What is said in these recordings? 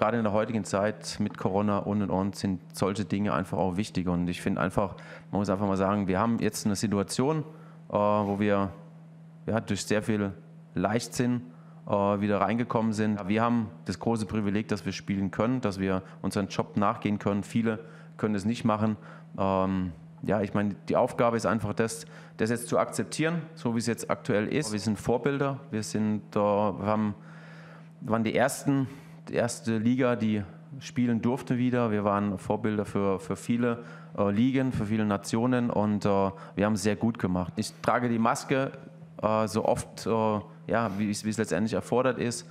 gerade in der heutigen Zeit mit Corona und und und sind solche Dinge einfach auch wichtig. Und ich finde einfach, man muss einfach mal sagen, wir haben jetzt eine Situation, äh, wo wir ja, durch sehr viel Leichtsinn äh, wieder reingekommen sind. Ja, wir haben das große Privileg, dass wir spielen können, dass wir unseren Job nachgehen können. Viele können es nicht machen. Ähm, ja, ich meine, die Aufgabe ist einfach, das, das jetzt zu akzeptieren, so wie es jetzt aktuell ist. Wir sind Vorbilder, wir sind, äh, wir haben, waren die ersten die erste Liga, die spielen durfte wieder. Wir waren Vorbilder für, für viele äh, Ligen, für viele Nationen und äh, wir haben sehr gut gemacht. Ich trage die Maske äh, so oft, äh, ja, wie es letztendlich erfordert ist.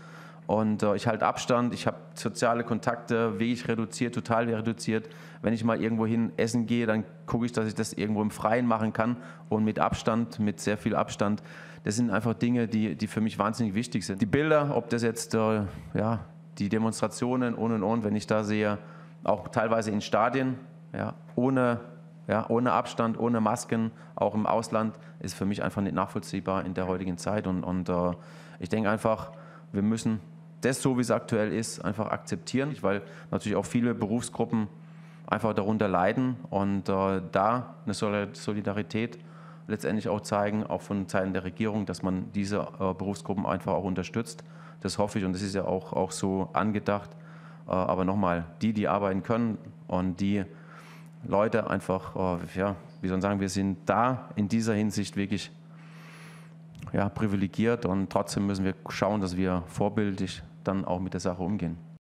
Und äh, ich halte Abstand, ich habe soziale Kontakte wirklich reduziert, total reduziert. Wenn ich mal irgendwo hin essen gehe, dann gucke ich, dass ich das irgendwo im Freien machen kann und mit Abstand, mit sehr viel Abstand. Das sind einfach Dinge, die, die für mich wahnsinnig wichtig sind. Die Bilder, ob das jetzt äh, ja, die Demonstrationen und und und, wenn ich da sehe, auch teilweise in Stadien, ja, ohne, ja, ohne Abstand, ohne Masken, auch im Ausland, ist für mich einfach nicht nachvollziehbar in der heutigen Zeit. Und, und äh, ich denke einfach, wir müssen das so, wie es aktuell ist, einfach akzeptieren, weil natürlich auch viele Berufsgruppen einfach darunter leiden und äh, da eine Solidarität letztendlich auch zeigen, auch von Seiten der Regierung, dass man diese äh, Berufsgruppen einfach auch unterstützt. Das hoffe ich und das ist ja auch, auch so angedacht. Äh, aber nochmal, die, die arbeiten können und die Leute einfach, äh, ja, wie soll man sagen, wir sind da in dieser Hinsicht wirklich ja, privilegiert und trotzdem müssen wir schauen, dass wir vorbildlich dann auch mit der Sache umgehen.